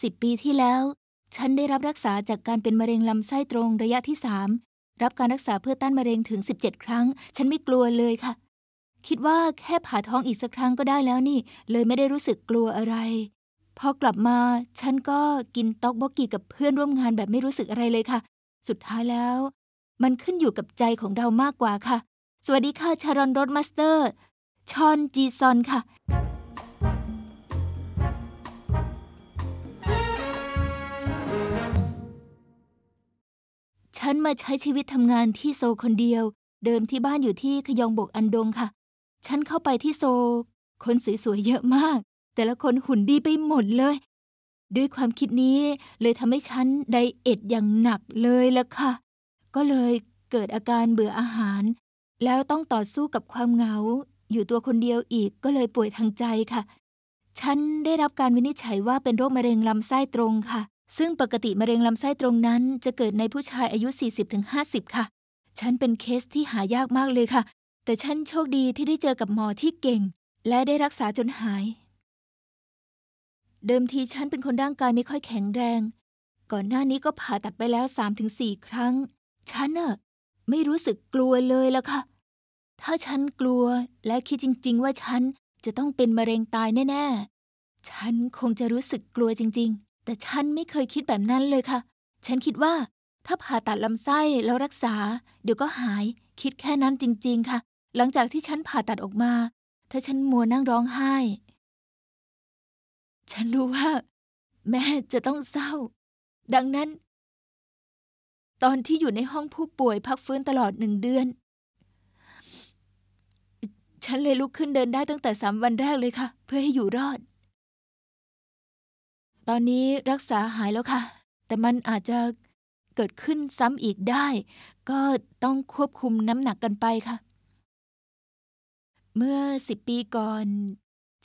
สิบปีที่แล้ว ฉันได้รับรักษาจากการเป็นมะเร็งลำไส้ตรงระยะที่สามรับการรักษาเพื่อต้านมะเร็งถึงสิบเจ็ดครั้ง ฉันไม่กลัวเลยค่ะ คิดว่าแค่ผ่าท้องอีกสักครั้งก็ได้แล้วนี่ เลยไม่ได้รู้สึกกลัวอะไรพอกลับมา ฉันก็กินต๊อกบกกี้กับเพื่อนร่วมงานแบบไม่รู้สึกอะไรเลยค่ะ สุดท้ายแล้วมันขึ้นอยู่กับใจของเรามากกว่าค่ะ สวัสดีค่ะชารอนรถมาสเตอร์ชอนจีซอนค่ะันมาใช้ชีวิตทำงานที่โซคนเดียว เดิมที่บ้านอยู่ที่ขยองบกอันดงค่ะฉันเข้าไปที่โซคนสวยๆเยอะมาก แต่ละคนหุ่นดีไปหมดเลย ด้วยความคิดนี้เลยทำให้ฉันไดเอทอย่างหนักเลยละค่ะ ก็เลยเกิดอาการเบื่ออาหาร แล้วต้องต่อสู้กับความเหงา อยู่ตัวคนเดียวอีกก็เลยป่วยทางใจค่ะฉันได้รับการวินิจฉัยว่าเป็นโรคมะเร็งลำไส้ตรงค่ะซึ่งปกติมะเร็งลำไส้ตรงนั้น จะเกิดในผู้ชายอายุ 40-50 ค่ะ ฉันเป็นเคสที่หายากมากเลยค่ะ แต่ฉันโชคดีที่ได้เจอกับหมอที่เก่ง และได้รักษาจนหาย เดิมทีฉันเป็นคนร่างกายไม่ค่อยแข็งแรง ก่อนหน้านี้ก็ผ่าตัดไปแล้ว 3-4 ครั้ง ฉันน่ะไม่รู้สึกกลัวเลยละค่ะ ถ้าฉันกลัวและคิดจริง ๆ ว่าฉันจะต้องเป็นมะเร็งตายแน่ ๆ ฉันคงจะรู้สึกกลัวจริง ๆแต่ฉันไม่เคยคิดแบบนั้นเลยค่ะ ฉันคิดว่า ถ้าผ่าตัดลำไส้แล้วรักษา เดี๋ยวก็หาย คิดแค่นั้นจริง ๆ ค่ะ หลังจากที่ฉันผ่าตัดออกมาถ้าฉันมัวนั่งร้องไห้ ฉันรู้ว่าแม่จะต้องเศร้า ดังนั้น ตอนที่อยู่ในห้องผู้ป่วยพักฟื้นตลอดหนึ่งเดือน ฉันเลยลุกขึ้นเดินได้ตั้งแต่สามวันแรกเลยค่ะ เพื่อให้อยู่รอดตอนนี้รักษาหายแล้วค่ะ แต่มันอาจจะเกิดขึ้นซ้ำอีกได้ ก็ต้องควบคุมน้ำหนักกันไปค่ะ เมื่อสิบปีก่อน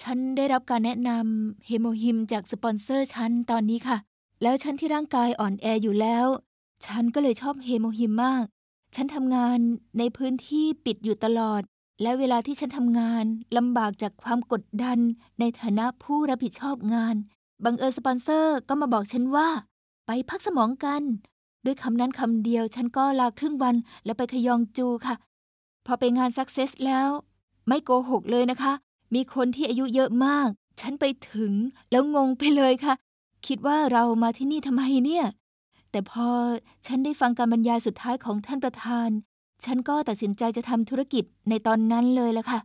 ฉันได้รับการแนะนำเฮโมฮิมจากสปอนเซอร์ฉันตอนนี้ค่ะ แล้วฉันที่ร่างกายอ่อนแออยู่แล้ว ฉันก็เลยชอบเฮโมฮิมมาก ฉันทำงานในพื้นที่ปิดอยู่ตลอด และเวลาที่ฉันทำงานลำบากจากความกดดันในฐานะผู้รับผิดชอบงานบังเอิญสปอนเซอร์ ก็มาบอกฉันว่าไปพักสมองกัน ด้วยคำนั้นคำเดียวฉันก็ลาครึ่งวันแล้วไปขยองจูค่ะ พอไปงานซักเซสแล้ว ไม่โกหกเลยนะคะ มีคนที่อายุเยอะมาก ฉันไปถึงแล้วงงไปเลยค่ะ คิดว่าเรามาที่นี่ทำไมเนี่ย แต่พอฉันได้ฟังการบรรยายสุดท้ายของท่านประธาน ฉันก็ตัดสินใจจะทำธุรกิจในตอนนั้นเลยละค่ะ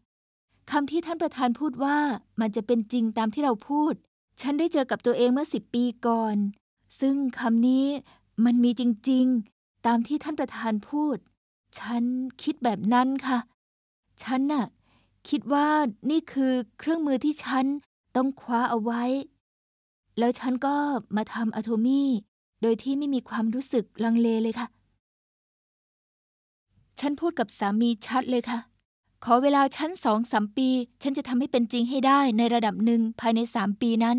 คำที่ท่านประธานพูดว่ามันจะเป็นจริงตามที่เราพูดฉันได้เจอกับตัวเองเมื่อสิบปีก่อน ซึ่งคำนี้มันมีจริงๆ ตามที่ท่านประธานพูด ฉันคิดแบบนั้นค่ะ ฉันน่ะ คิดว่านี่คือเครื่องมือที่ฉันต้องคว้าเอาไว้ แล้วฉันก็มาทำอะโทมี่โดยที่ไม่มีความรู้สึกลังเลเลยค่ะ ฉันพูดกับสามีชัดเลยค่ะขอเวลาชั้นสองสามปี ฉันจะทำให้เป็นจริงให้ได้ในระดับหนึ่งภายในสามปีนั้น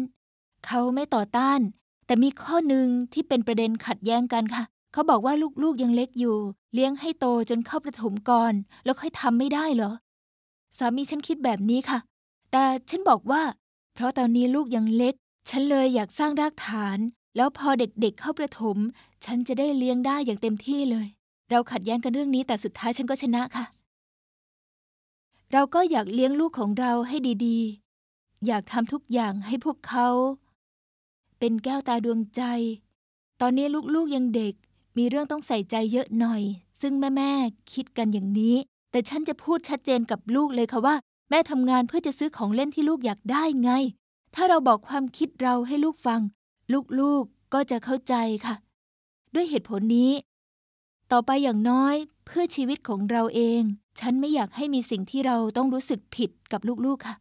เขาไม่ต่อต้าน แต่มีข้อหนึ่งที่เป็นประเด็นขัดแย้งกันค่ะ เขาบอกว่าลูกๆยังเล็กอยู่ เลี้ยงให้โตจนเข้าประถมก่อน แล้วค่อยทำไม่ได้เหรอสามีฉันคิดแบบนี้ค่ะ แต่ฉันบอกว่า เพราะตอนนี้ลูกยังเล็ก ฉันเลยอยากสร้างรากฐาน แล้วพอเด็กๆเเข้าประถม ฉันจะได้เลี้ยงได้อย่างเต็มที่เลย เราขัดแย้งกันเรื่องนี้แต่สุดท้ายฉันก็ชนะค่ะเราก็อยากเลี้ยงลูกของเราให้ดีๆ อยากทำทุกอย่างให้พวกเขาเป็นแก้วตาดวงใจ ตอนนี้ลูกๆ ยังเด็ก มีเรื่องต้องใส่ใจเยอะหน่อย ซึ่งแม่ๆ คิดกันอย่างนี้ แต่ฉันจะพูดชัดเจนกับลูกเลยค่ะว่า แม่ทำงานเพื่อจะซื้อของเล่นที่ลูกอยากได้ไง ถ้าเราบอกความคิดเราให้ลูกฟัง ลูกๆ ก็จะเข้าใจค่ะ ด้วยเหตุผลนี้ ต่อไปอย่างน้อยเพื่อชีวิตของเราเองฉันไม่อยากให้มีสิ่งที่เราต้องรู้สึกผิดกับลูกๆค่ะ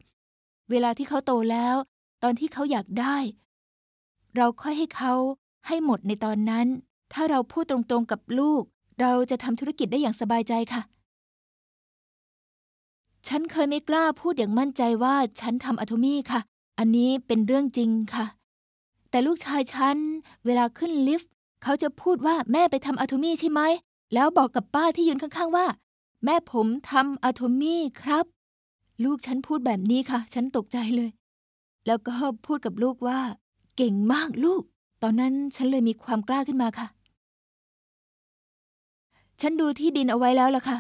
เวลาที่เขาโตแล้ว ตอนที่เขาอยากได้ เราค่อยให้เขาให้หมดในตอนนั้น ถ้าเราพูดตรงๆกับลูก เราจะทำธุรกิจได้อย่างสบายใจค่ะ ฉันเคยไม่กล้าพูดอย่างมั่นใจว่าฉันทำอะทมี่ค่ะ อันนี้เป็นเรื่องจริงค่ะ แต่ลูกชายฉันเวลาขึ้นลิฟต์ เขาจะพูดว่าแม่ไปทำอะทมี่ใช่ไหมแล้วบอกกับป้าที่ยืนข้าง ๆ ว่าแม่ผมทำอะโทมี่ครับ ลูกฉันพูดแบบนี้ค่ะ ฉันตกใจเลย แล้วก็พูดกับลูกว่า เก่งมากลูก ตอนนั้นฉันเลยมีความกล้าขึ้นมาค่ะ ฉันดูที่ดินเอาไว้แล้วล่ะค่ะ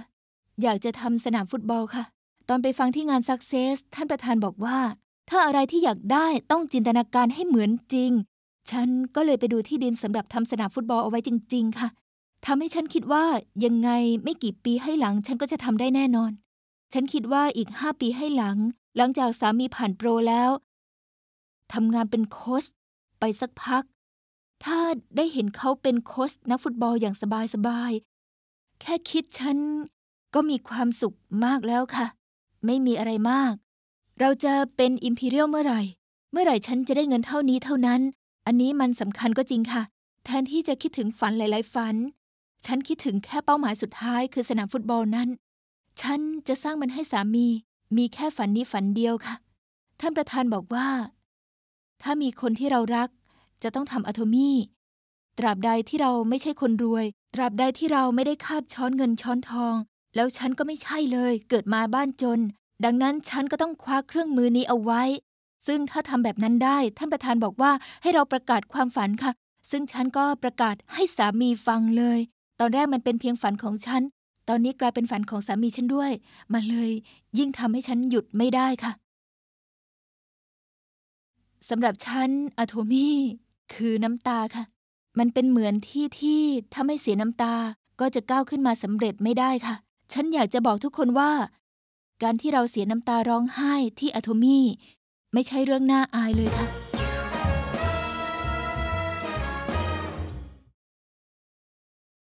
อยากจะทำสนามฟุตบอลค่ะ ตอนไปฟังที่งานซักเซสท่านประธานบอกว่า ถ้าอะไรที่อยากได้ต้องจินตนาการให้เหมือนจริง ฉันก็เลยไปดูที่ดินสำหรับทำสนามฟุตบอลเอาไว้จริงๆค่ะทำให้ฉันคิดว่ายังไงไม่กี่ปีให้หลังฉันก็จะทำได้แน่นอน ฉันคิดว่าอีกห้าปีให้หลัง หลังจากสามีผ่านโปรแล้วทำงานเป็นโค้ชไปสักพัก ถ้าได้เห็นเขาเป็นโค้ชนักฟุตบอลอย่างสบายๆแค่คิดฉัน ก็มีความสุขมากแล้วค่ะ ไม่มีอะไรมาก เราจะเป็นอิมพีเรียลเมื่อไหร่ เมื่อไหร่ฉันจะได้เงินเท่านี้เท่านั้น อันนี้มันสำคัญก็จริงค่ะ แทนที่จะคิดถึงฝันหลายๆฝันฉันคิดถึงแค่เป้าหมายสุดท้ายคือสนามฟุตบอลนั้น ฉันจะสร้างมันให้สามี มีแค่ฝันนี้ฝันเดียวค่ะ ท่านประธานบอกว่า ถ้ามีคนที่เรารัก จะต้องทำอะโทมี่ตราบใดที่เราไม่ใช่คนรวย ตราบใดที่เราไม่ได้คาบช้อนเงินช้อนทอง แล้วฉันก็ไม่ใช่เลย เกิดมาบ้านจน ดังนั้นฉันก็ต้องคว้าเครื่องมือนี้เอาไว้ ซึ่งถ้าทำแบบนั้นได้ ท่านประธานบอกว่าให้เราประกาศความฝันค่ะ ซึ่งฉันก็ประกาศให้สามีฟังเลยตอนแรกมันเป็นเพียงฝันของฉัน ตอนนี้กลายเป็นฝันของสามีฉันด้วย มันเลยยิ่งทำให้ฉันหยุดไม่ได้ค่ะสำหรับฉันอะโทมี่คือน้ำตาค่ะ มันเป็นเหมือนที่ที่ถ้าไม่เสียน้ำตา ก็จะก้าวขึ้นมาสำเร็จไม่ได้ค่ะ ฉันอยากจะบอกทุกคนว่า การที่เราเสียน้ำตาร้องไห้ที่อะโทมี่ไม่ใช่เรื่องน่าอายเลยค่ะ